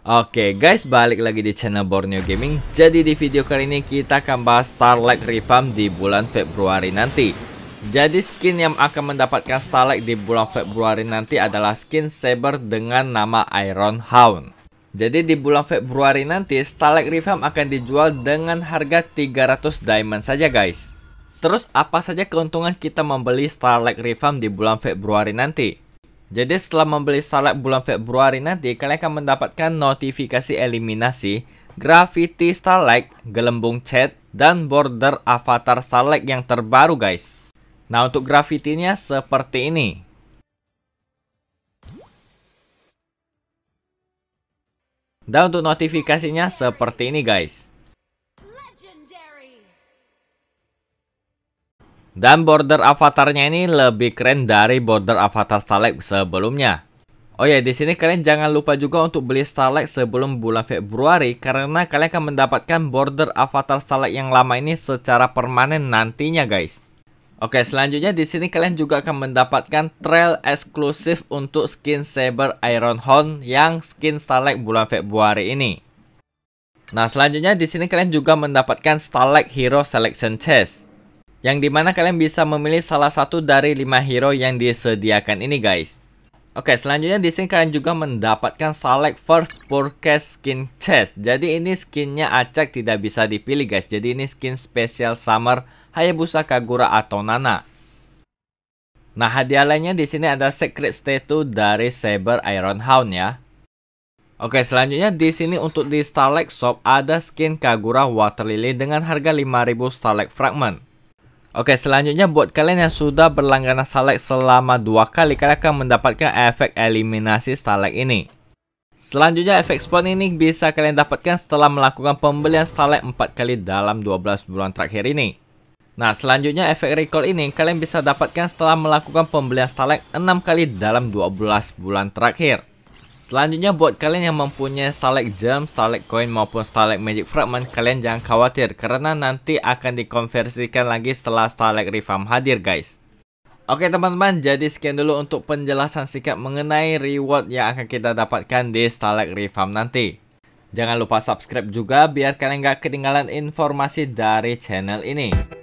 Oke okay, guys, balik lagi di channel Borneo Gaming Jadi di video kali ini kita akan bahas Starlight Revamp di bulan Februari nanti Jadi skin yang akan mendapatkan Starlight di bulan Februari nanti adalah skin Saber dengan nama Iron Hound Jadi di bulan Februari nanti Starlight Revamp akan dijual dengan harga 300 diamond saja guys Terus apa saja keuntungan kita membeli Starlight Revamp di bulan Februari nanti? Jadi setelah membeli Starlight bulan Februari nanti, kalian akan mendapatkan notifikasi eliminasi Graffiti Starlight, Gelembung Chat, dan border avatar Starlight yang terbaru guys. Nah untuk grafitinya seperti ini. Dan untuk notifikasinya seperti ini guys. Dan border avatarnya ini lebih keren dari border avatar Starlight sebelumnya. Oh ya, di sini kalian jangan lupa juga untuk beli Starlight sebelum bulan Februari karena kalian akan mendapatkan border avatar Starlight yang lama ini secara permanen nantinya, guys. Oke, selanjutnya di sini kalian juga akan mendapatkan trail eksklusif untuk skin Saber Iron Horn yang skin Starlight bulan Februari ini. Nah, selanjutnya di sini kalian juga mendapatkan Starlight Hero Selection Chest yang dimana kalian bisa memilih salah satu dari 5 hero yang disediakan ini guys. Oke, selanjutnya di sini kalian juga mendapatkan select first forecast skin chest. Jadi ini skinnya acak tidak bisa dipilih guys. Jadi ini skin special summer Hayabusa Kagura atau Nana. Nah, hadiah lainnya di sini ada secret statue dari Saber Iron Hound ya. Oke, selanjutnya di sini untuk di Starlight Shop ada skin Kagura Water Lily dengan harga 5000 Starlight Fragment. Oke selanjutnya buat kalian yang sudah berlangganan Starlight selama dua kali Kalian akan mendapatkan efek eliminasi Starlight ini Selanjutnya efek spot ini bisa kalian dapatkan setelah melakukan pembelian Starlight 4 kali dalam 12 bulan terakhir ini Nah selanjutnya efek recall ini kalian bisa dapatkan setelah melakukan pembelian Starlight 6 kali dalam 12 bulan terakhir Selanjutnya buat kalian yang mempunyai Starlight Gem, Starlight Coin maupun Starlight Magic Fragment, kalian jangan khawatir karena nanti akan dikonversikan lagi setelah Starlight Reform hadir guys. Oke teman-teman, jadi sekian dulu untuk penjelasan sikap mengenai reward yang akan kita dapatkan di Starlight Reform nanti. Jangan lupa subscribe juga biar kalian gak ketinggalan informasi dari channel ini.